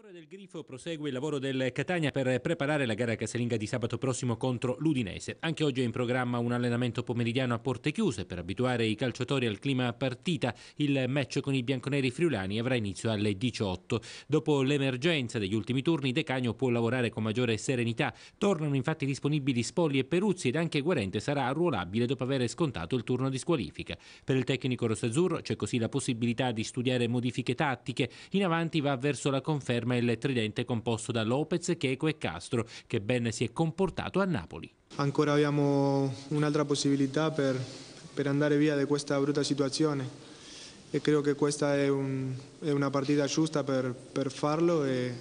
L'allenatore del Grifo prosegue il lavoro del Catania per preparare la gara casalinga di sabato prossimo contro l'Udinese. Anche oggi è in programma un allenamento pomeridiano a porte chiuse per abituare i calciatori al clima partita. Il match con i bianconeri friulani avrà inizio alle 18. Dopo l'emergenza degli ultimi turni, De Cagno può lavorare con maggiore serenità. Tornano infatti disponibili Spogli e Peruzzi ed anche Guarente sarà ruolabile dopo aver scontato il turno di squalifica. Per il tecnico rossazzurro c'è così la possibilità di studiare modifiche tattiche. In avanti va verso la conferma conferma il tridente composto da Lopez, Checo e Castro, che ben si è comportato a Napoli. Ancora abbiamo un'altra possibilità per, per andare via da questa brutta situazione e credo che questa è, un, è una partita giusta per, per farlo e,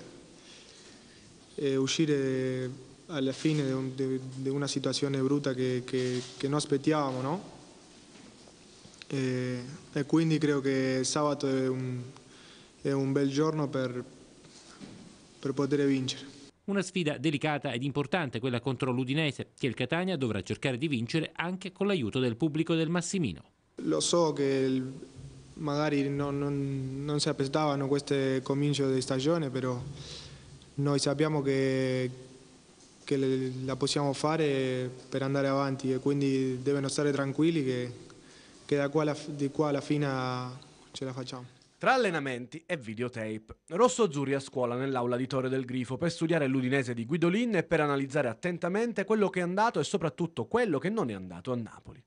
e, uscire alla fine di un, una situazione brutta che, che, che non aspettavamo. No? E, e, quindi credo che sabato è un, è un bel giorno per, per poter vincere. Una sfida delicata ed importante quella contro l'Udinese, che il Catania dovrà cercare di vincere anche con l'aiuto del pubblico del Massimino. Lo so che magari non, non, non si aspettavano questo comincio di stagione, però noi sappiamo che, che, la possiamo fare per andare avanti e quindi devono stare tranquilli che, che da qua alla, di qua alla fine ce la facciamo. Tra allenamenti e videotape. Rosso-azzurri a scuola nell'aula di Torre del Grifo per studiare l'Udinese di Guidolin e per analizzare attentamente quello che è andato e soprattutto quello che non è andato a Napoli.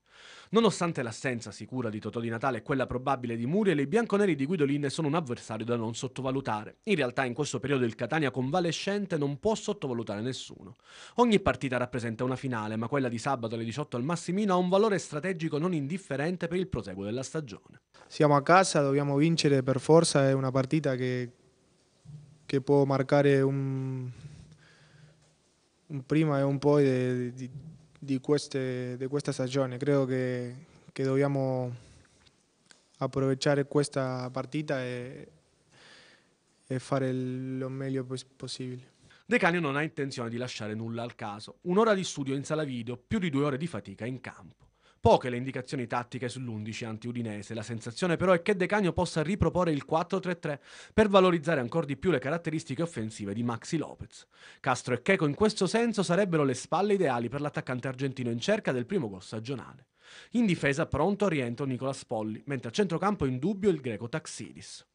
Nonostante l'assenza sicura di Totò di Natale e quella probabile di Muriel, i bianconeri di Guidolin sono un avversario da non sottovalutare. In realtà in questo periodo il Catania convalescente non può sottovalutare nessuno. Ogni partita rappresenta una finale, ma quella di sabato alle 18 al Massimino ha un valore strategico non indifferente per il proseguo della stagione. Siamo a casa, dobbiamo vincere per forza, è una partita che, che può marcare un, un prima e un poi di, di di, queste, di questa stagione. Credo che, che, dobbiamo approfittare questa partita e, e fare il, lo meglio possibile. De Canio non ha intenzione di lasciare nulla al caso. Un'ora di studio in sala video, più di due ore di fatica in campo. Poche le indicazioni tattiche sull'11 anti-Udinese, la sensazione però è che De Cagno possa riproporre il 4-3-3 per valorizzare ancora di più le caratteristiche offensive di Maxi Lopez. Castro e Checo in questo senso sarebbero le spalle ideali per l'attaccante argentino in cerca del primo gol stagionale. In difesa pronto a rientro Nicola Spolli, mentre a centrocampo in dubbio il greco Taxidis.